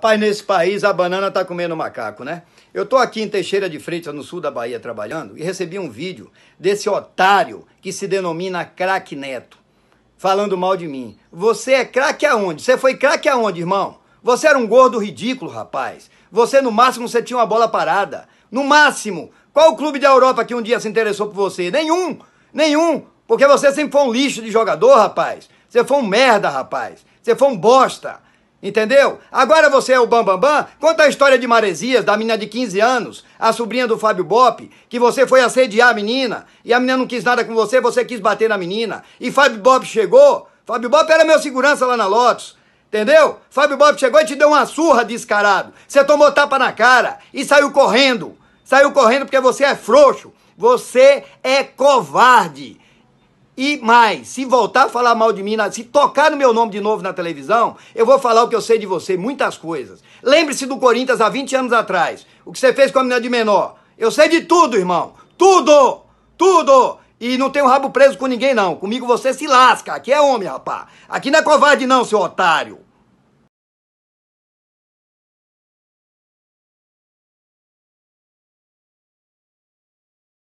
Rapaz, nesse país a banana tá comendo macaco, né? Eu tô aqui em Teixeira de Freitas, no sul da Bahia, trabalhando e recebi um vídeo desse otário que se denomina craque neto, falando mal de mim. Você é craque aonde? Você foi craque aonde, irmão? Você era um gordo ridículo, rapaz. Você, no máximo, você tinha uma bola parada. No máximo. Qual o clube da Europa que um dia se interessou por você? Nenhum. Nenhum. Porque você sempre foi um lixo de jogador, rapaz. Você foi um merda, rapaz. Você foi um bosta. Entendeu? Agora você é o Bambambam. Bam, bam. Conta a história de Maresias, da menina de 15 anos, a sobrinha do Fábio Bop, que você foi assediar a menina, e a menina não quis nada com você, você quis bater na menina. E Fábio Bop chegou. Fábio Bop era meu segurança lá na Lotus. Entendeu? Fábio Bop chegou e te deu uma surra descarado. Você tomou tapa na cara e saiu correndo. Saiu correndo porque você é frouxo. Você é covarde. E mais, se voltar a falar mal de mim, se tocar no meu nome de novo na televisão, eu vou falar o que eu sei de você, muitas coisas. Lembre-se do Corinthians há 20 anos atrás, o que você fez com a menina de menor. Eu sei de tudo, irmão. Tudo! Tudo! E não tenho rabo preso com ninguém, não. Comigo você se lasca. Aqui é homem, rapá. Aqui não é covarde, não, seu otário.